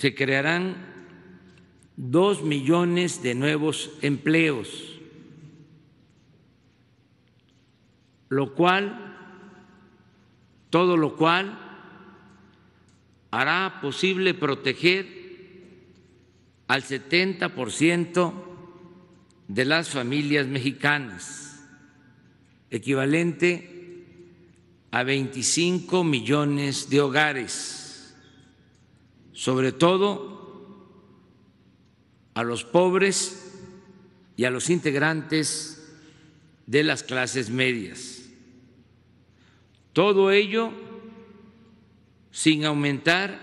se crearán dos millones de nuevos empleos, lo cual, todo lo cual hará posible proteger al 70 por ciento de las familias mexicanas, equivalente a 25 millones de hogares sobre todo a los pobres y a los integrantes de las clases medias. Todo ello sin aumentar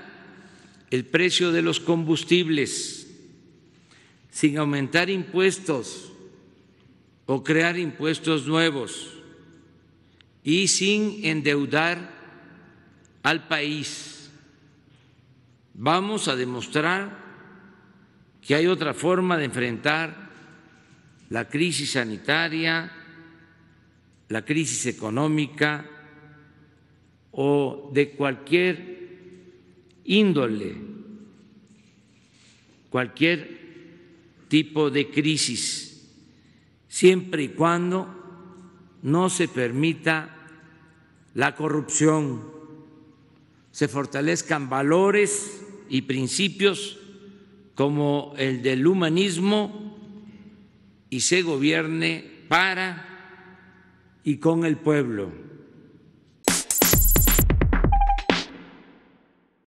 el precio de los combustibles, sin aumentar impuestos o crear impuestos nuevos y sin endeudar al país Vamos a demostrar que hay otra forma de enfrentar la crisis sanitaria, la crisis económica o de cualquier índole, cualquier tipo de crisis, siempre y cuando no se permita la corrupción, se fortalezcan valores y principios como el del humanismo y se gobierne para y con el pueblo.